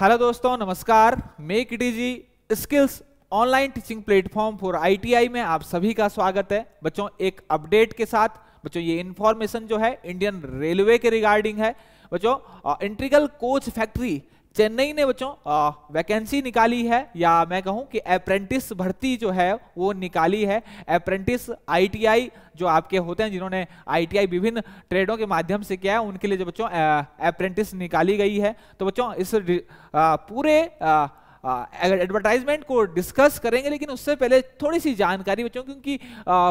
hello दोस्तों नमस्कार make it easy skills online teaching platform for ITI में आप सभी का स्वागत है बच्चों एक अपडेट के साथ बच्चों ये इंफॉर्मेशन जो है इंडियन रेलवे के रिगार्डिंग है बच्चों इंट्रीगल कोच फैक्ट्री चेन्नई ने बच्चों वैकेंसी निकाली है या मैं कहूं कि अप्रेंटिस भर्ती जो है वो निकाली है अप्रेंटिस आईटीआई जो आपके होते हैं जिन्होंने आईटीआई विभिन्न ट्रेडों के माध्यम से किया है उनके लिए जो बच्चों अप्रेंटिस निकाली गई है तो बच्चों इस आ, पूरे आ, एडवर्टाइजमेंट को डिस्कस करेंगे लेकिन उससे पहले थोड़ी सी जानकारी बच्चों क्योंकि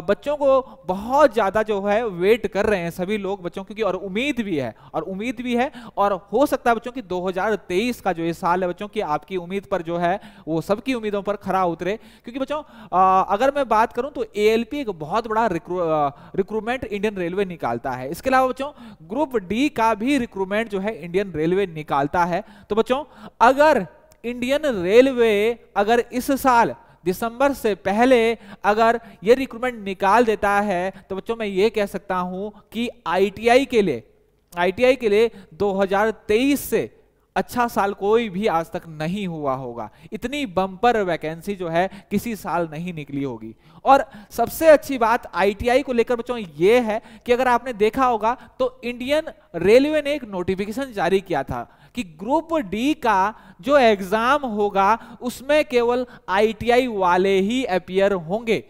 बच्चों को बहुत ज़्यादा जो है वेट कर रहे हैं सभी लोग बच्चों क्योंकि और उम्मीद भी है और उम्मीद भी है और हो सकता है बच्चों की 2023 का जो ये साल है बच्चों की आपकी उम्मीद पर जो है वो सबकी उम्मीदों पर खरा उतरे क्योंकि बच्चों अगर मैं बात करूं तो ए एक बहुत बड़ा रिक्रूटमेंट इंडियन रेलवे निकालता है इसके अलावा बच्चों ग्रुप डी का भी रिक्रूटमेंट जो है इंडियन रेलवे निकालता है तो बच्चों अगर इंडियन रेलवे अगर इस साल दिसंबर से पहले अगर ये रिक्रूटमेंट निकाल देता है तो बच्चों मैं ये कह सकता हूं कि आईटीआई के लिए आईटीआई के लिए 2023 से अच्छा साल कोई भी आज तक नहीं हुआ होगा इतनी बम्पर वैकेंसी जो है किसी साल नहीं निकली होगी और सबसे अच्छी बात आईटीआई को लेकर बच्चों ये है कि अगर आपने देखा होगा तो इंडियन रेलवे ने एक नोटिफिकेशन जारी किया था कि ग्रुप डी का जो एग्जाम होगा उसमें केवल आईटीआई वाले ही अपियर होंगे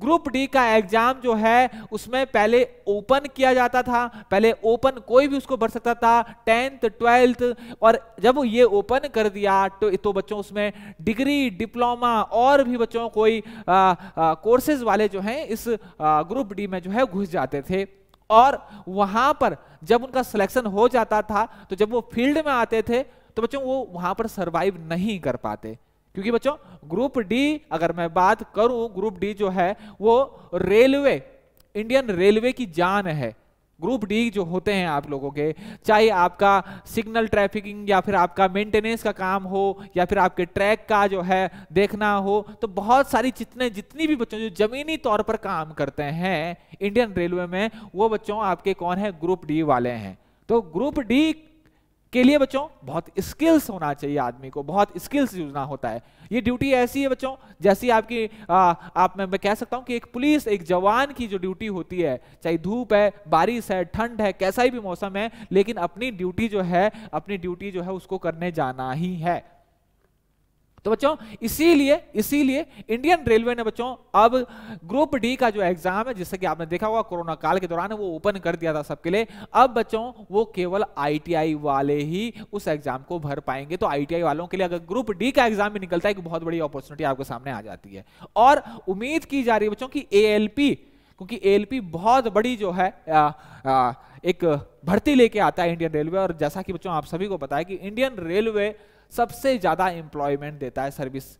ग्रुप डी का एग्जाम जो है उसमें पहले ओपन किया जाता था पहले ओपन कोई भी उसको भर सकता था टेंथ ट्वेल्थ और जब ये ओपन कर दिया तो, तो बच्चों उसमें डिग्री डिप्लोमा और भी बच्चों कोई कोर्सेज वाले जो हैं इस ग्रुप डी में जो है घुस जाते थे और वहां पर जब उनका सिलेक्शन हो जाता था तो जब वो फील्ड में आते थे तो बच्चों वो वहां पर सरवाइव नहीं कर पाते क्योंकि बच्चों ग्रुप डी अगर मैं बात करूं ग्रुप डी जो है वो रेलवे इंडियन रेलवे की जान है ग्रुप डी जो होते हैं आप लोगों के चाहे आपका सिग्नल ट्रैफिकिंग या फिर आपका मेंटेनेंस का काम हो या फिर आपके ट्रैक का जो है देखना हो तो बहुत सारी जितने जितनी भी बच्चों जो जमीनी तौर पर काम करते हैं इंडियन रेलवे में वो बच्चों आपके कौन है ग्रुप डी वाले हैं तो ग्रुप डी इसके लिए बच्चों बहुत स्किल्स होना चाहिए आदमी को बहुत स्किल्स यूजना होता है ये ड्यूटी ऐसी है बच्चों जैसी आपकी आ, आप मैं, मैं कह सकता हूं कि एक पुलिस एक जवान की जो ड्यूटी होती है चाहे धूप है बारिश है ठंड है कैसा ही भी मौसम है लेकिन अपनी ड्यूटी जो है अपनी ड्यूटी जो है उसको करने जाना ही है तो बच्चों इसीलिए इसीलिए इंडियन रेलवे ने बच्चों अब ग्रुप डी का जो एग्जाम है जिससे कि आपने देखा होगा कोरोना काल के दौरान वो ओपन कर दिया था सबके लिए अब बच्चों वो केवल आईटीआई वाले ही उस एग्जाम को भर पाएंगे तो आईटीआई वालों के लिए अगर ग्रुप डी का एग्जाम भी निकलता है एक बहुत बड़ी अपॉर्चुनिटी आपके सामने आ जाती है और उम्मीद की जा रही है बच्चों की एएलपी क्योंकि एएलपी बहुत बड़ी जो है आ, आ, एक भर्ती लेके आता है इंडियन रेलवे और जैसा कि बच्चों आप सभी को पता है कि इंडियन रेलवे सबसे ज्यादा एम्प्लॉयमेंट देता है सर्विस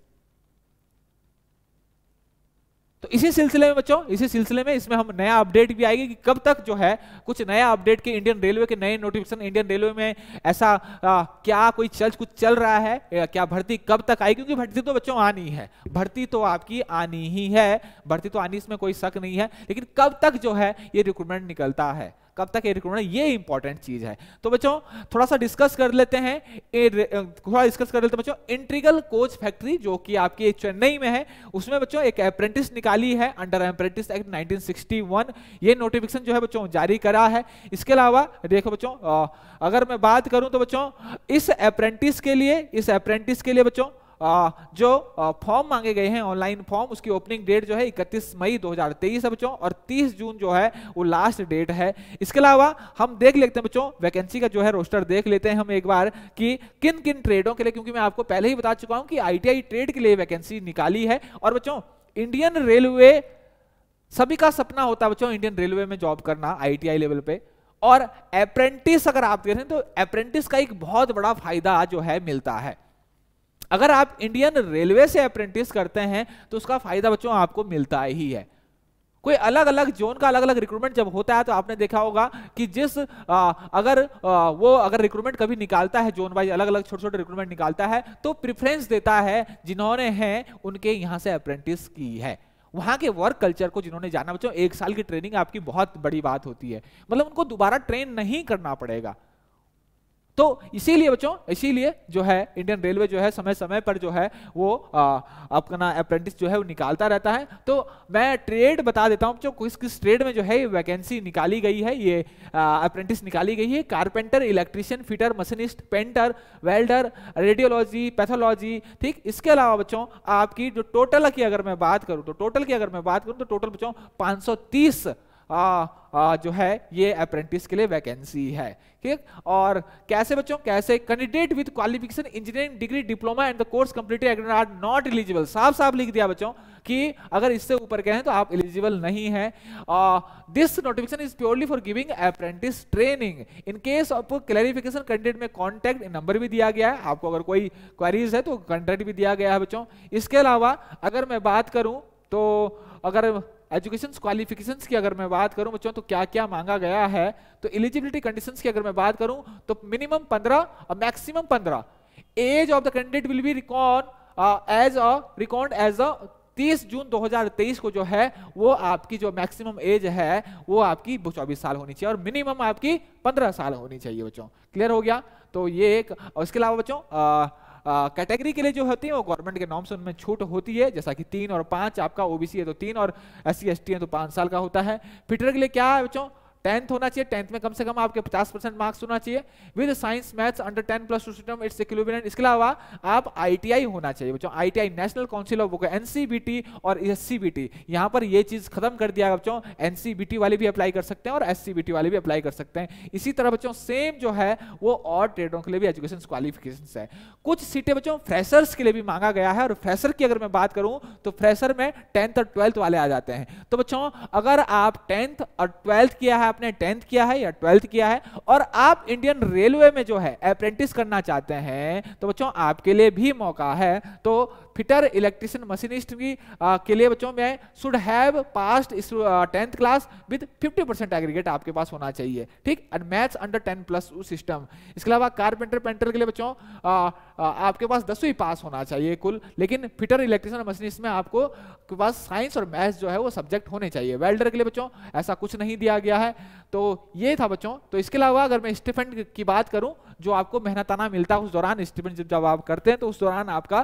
तो इसी सिलसिले में बच्चों इसी सिलसिले में इसमें हम नया अपडेट भी आएगी कि कब तक जो है कुछ नया अपडेट के इंडियन रेलवे के नए नोटिफिकेशन इंडियन रेलवे में ऐसा आ, क्या कोई चल कुछ चल रहा है क्या भर्ती कब तक आएगी क्योंकि भर्ती तो बच्चों आनी है भर्ती तो आपकी आनी ही है भर्ती तो आनी इसमें कोई शक नहीं है लेकिन कब तक जो है ये रिक्रूटमेंट निकलता है कब तक ये रिक्रूटमेंट ये इंपॉर्टेंट चीज है तो बच्चों थोड़ा सा डिस्कस कर लेते हैं थोड़ा डिस्कस कर लेते हैं बच्चों इंट्रीगल कोच फैक्ट्री जो कि आपकी चेन्नई में है उसमें बच्चों एक अप्रेंटिस निकाली है अंडर अप्रेंटिस एक्ट नाइनटीन ये नोटिफिकेशन जो है बच्चों जारी करा है इसके अलावा देखो बच्चों अगर मैं बात करूं तो बच्चों इस अप्रेंटिस के लिए इस अप्रेंटिस के लिए बच्चों जो फॉर्म मांगे गए हैं ऑनलाइन फॉर्म उसकी ओपनिंग डेट जो है इकतीस मई 2023 है बच्चों और 30 जून जो है वो लास्ट डेट है इसके अलावा हम देख लेते हैं बच्चों वैकेंसी का जो है रोस्टर देख लेते हैं हम एक बार कि किन किन ट्रेडों के लिए क्योंकि मैं आपको पहले ही बता चुका हूं कि आईटीआई ट्रेड के लिए वैकेंसी निकाली है और बच्चों इंडियन रेलवे सभी का सपना होता है बच्चों इंडियन रेलवे में जॉब करना आईटीआई लेवल पे और अप्रेंटिस अगर आप देखें तो अप्रेंटिस का एक बहुत बड़ा फायदा जो है मिलता है अगर आप इंडियन रेलवे से अप्रेंटिस करते हैं तो उसका फायदा बच्चों आपको मिलता ही है कोई अलग अलग जोन का अलग अलग रिक्रूटमेंट जब होता है तो आपने देखा होगा कि जिस आ, अगर आ, वो अगर रिक्रूटमेंट कभी निकालता है जोन वाइज अलग अलग छोटे छोटे रिक्रूटमेंट निकालता है तो प्रिफरेंस देता है जिन्होंने हैं उनके यहाँ से अप्रेंटिस की है वहां के वर्क कल्चर को जिन्होंने जाना बच्चों एक साल की ट्रेनिंग आपकी बहुत बड़ी बात होती है मतलब उनको दोबारा ट्रेन नहीं करना पड़ेगा तो इसीलिए बच्चों इसीलिए जो है इंडियन रेलवे जो है समय समय पर जो है वो अपना अप्रेंटिस जो है वो निकालता रहता है तो मैं ट्रेड बता देता हूँ बच्चों किस किस ट्रेड में जो है वैकेंसी निकाली गई है ये अप्रेंटिस निकाली गई है carpenter electrician fitter machinist painter welder radiology pathology ठीक इसके अलावा बच्चों आपकी जो टोटल की अगर मैं बात करूँ तो टोटल की अगर मैं बात करूँ तो टोटल बच्चों पाँच आ, आ, जो है ये अप्रेंटिस के लिए वैकेंसी है ठीक और कैसे बच्चों कैसे candidate with qualification engineering degree diploma and the course completed are not eligible साफ साफ लिख दिया बच्चों कि अगर इससे ऊपर के हैं तो आप एलिजिबल नहीं है this notification is purely for giving apprentice training in case of clarification candidate में कॉन्टैक्ट नंबर भी दिया गया है आपको अगर कोई क्वारीज है तो कॉन्टैक्ट भी दिया गया है बच्चों इसके अलावा अगर मैं बात करूं तो अगर एजुकेशन क्वालिफिकेशंस की अगर मैं बात करूं बच्चों तो क्या क्या मांगा गया है तो एलिजिबिलिटी कंडीशंस की अगर मैं बात करूं तो मिनिमम पंद्रह और मैक्सिमम पंद्रह age of the candidate will be record age a record age a 30 June 2023 को जो है वो आपकी जो मैक्सिमम एज है वो आपकी चौबीस साल होनी चाहिए और मिनिमम आपकी 15 साल होनी चाहिए बच्चों क्लियर हो गया तो ये एक उसके अलावा बच्चों uh, कैटेगरी के लिए जो होती है वो गवर्नमेंट के नॉर्म्स उनमें छूट होती है जैसा कि तीन और पांच आपका ओबीसी है तो तीन और एस सी है तो पांच साल का होता है फिटर के लिए क्या है बच्चों टेंथ होना चाहिए टेंथ में कम से कम आपके 50 परसेंट मार्क्स होना चाहिए with science maths under 10 plus two system it's equivalent इसके अलावा आप आईटीआई होना चाहिए बच्चों ITI national council of book NCVT और एससीबीटी यहां पर ये चीज खत्म कर दिया बच्चों एनसीबीटी वाले भी अप्लाई कर सकते हैं और एससीबीटी वाले भी अप्लाई कर सकते हैं इसी तरह बच्चों सेम जो है वो और ट्रेडों के लिए भी एजुकेशन क्वालिफिकेशन है कुछ सीटें बच्चों फ्रेशर्स के लिए भी मांगा गया है और फ्रेशर की अगर मैं बात करूं तो फ्रेशर में टेंथ और ट्वेल्थ वाले आ जाते हैं तो बच्चों अगर आप टेंथ और ट्वेल्थ किया है आपने टेंथ किया है या ट्वेल्थ किया है और आप इंडियन रेलवे में जो है अप्रेंटिस करना चाहते हैं तो बच्चों आपके लिए भी मौका है तो फिटर इलेक्ट्रिशियन मशीनिस्ट की आ, के लिए बच्चों में should have passed tenth class with 50 percent aggregate आपके पास होना चाहिए ठीक and maths under 10 plus system इसके अलावा कारपेंटर पेंटर के लिए बच्चों आपके पास दसवीं पास होना चाहिए कुल लेकिन फिटर इलेक्ट्रिशियन मशीनिस्ट में आपको पास साइंस और मैथ्स जो है वो सब्जेक्ट होने चाहिए वेल्डर के लिए बच्चों ऐसा कुछ नहीं दिया गया है तो ये था बच्चों तो इसके अलावा अगर मैं स्टीफेंड की बात करूं जो आपको मेहनताना मिलता है उस दौरान स्टीफेंड जब आप करते हैं तो उस दौरान आपका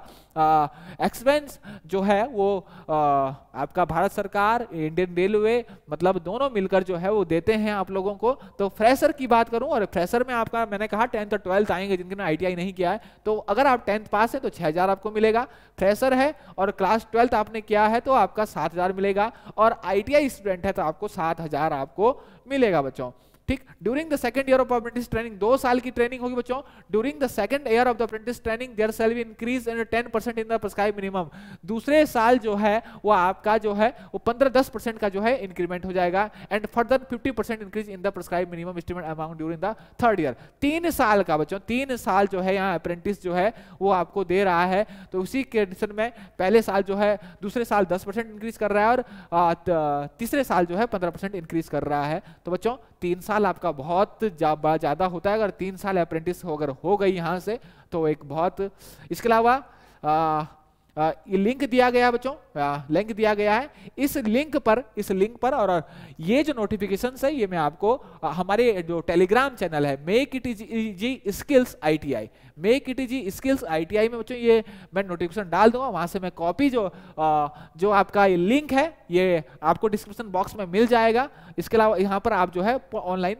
एक्सपेंस जो है वो आ, आपका भारत सरकार इंडियन रेलवे मतलब दोनों मिलकर जो है वो देते हैं आप लोगों को तो फ्रेशर की बात करूं और फ्रेशर में आपका मैंने कहा टेंथ और ट्वेल्थ आएंगे जिनके मैंने आई नहीं किया है तो अगर आप टेंथ पास है तो 6000 आपको मिलेगा फ्रेशर है और क्लास ट्वेल्थ आपने किया है तो आपका 7000 मिलेगा और आईटीआई स्टूडेंट है तो आपको 7000 आपको मिलेगा बच्चों ठीक during the second year of apprentice training दो साल की ट्रेनिंग होगी बच्चों during the second year of the apprentice training there shall be increase in 10 percent in the prescribe minimum दूसरे साल जो है वो आपका जो है वो 15 10 परसेंट का जो है इंक्रीमेंट हो जाएगा and further fifty increase in the prescribe minimum estimate amount during the third year तीन साल का बच्चों तीन साल जो है यहाँ अप्रेंटिस जो है वो आपको दे रहा है तो उसी कंडीशन में पहले साल जो है दूसरे साल दस इंक्रीज कर रहा है और तीसरे साल जो है पंद्रह इंक्रीज कर रहा है तो बच्चों तीन साल आपका बहुत ज़्यादा जा, होता है अगर तीन साल अप्रेंटिस अगर हो गई यहां से तो एक बहुत इसके अलावा ये लिंक दिया गया बच्चों लिंक दिया गया है इस लिंक पर इस लिंक पर और ये जो नोटिफिकेशन है ये मैं आपको आ, हमारे जो टेलीग्राम चैनल है make it easy skills ITI make it easy skills ITI में बच्चों ये मैं नोटिफिकेशन डाल दूंगा वहां से मैं कॉपी जो आ, जो आपका ये लिंक है ये आपको डिस्क्रिप्शन बॉक्स में मिल जाएगा इसके अलावा यहाँ पर आप जो है ऑनलाइन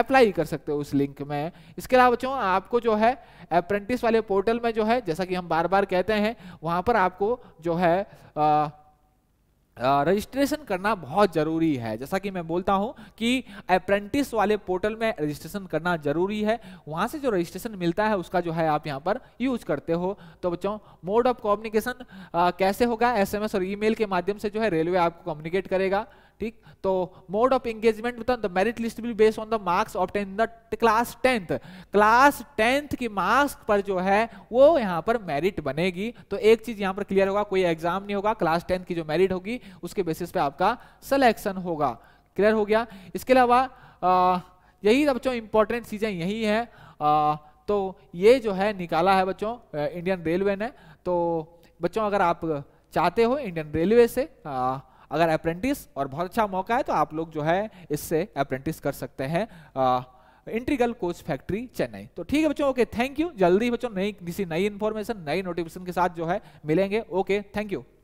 अप्लाई कर सकते हो उस लिंक में इसके अलावा बच्चों आपको जो है अप्रेंटिस वाले पोर्टल में जो है जैसा कि हम बार बार कहते हैं वहाँ पर आपको जो है आ, रजिस्ट्रेशन करना बहुत ज़रूरी है जैसा कि मैं बोलता हूं कि अप्रेंटिस वाले पोर्टल में रजिस्ट्रेशन करना ज़रूरी है वहां से जो रजिस्ट्रेशन मिलता है उसका जो है आप यहां पर यूज करते हो तो बच्चों मोड ऑफ कम्युनिकेशन कैसे होगा एसएमएस और ईमेल के माध्यम से जो है रेलवे आपको कम्युनिकेट करेगा ठीक तो मोड ऑफ एंगेजमेंट बता the merit list will based on the marks obtain the class tenth class tenth की मार्क्स पर जो है वो यहां पर मेरिट बनेगी तो एक चीज यहां पर क्लियर होगा कोई एग्जाम नहीं होगा क्लास टेंथ की जो मेरिट होगी उसके बेसिस पे आपका सिलेक्शन होगा क्लियर हो गया इसके अलावा यही बच्चों इंपॉर्टेंट चीजें यही है आ, तो ये जो है निकाला है बच्चों इंडियन रेलवे ने तो बच्चों अगर आप चाहते हो इंडियन रेलवे से आ, अगर अप्रेंटिस और बहुत अच्छा मौका है तो आप लोग जो है इससे अप्रेंटिस कर सकते हैं इंट्रीगल कोच फैक्ट्री चेन्नई तो ठीक है बच्चों ओके थैंक यू जल्दी बच्चों नई किसी नई इन्फॉर्मेशन नई नोटिफिकेशन के साथ जो है मिलेंगे ओके थैंक यू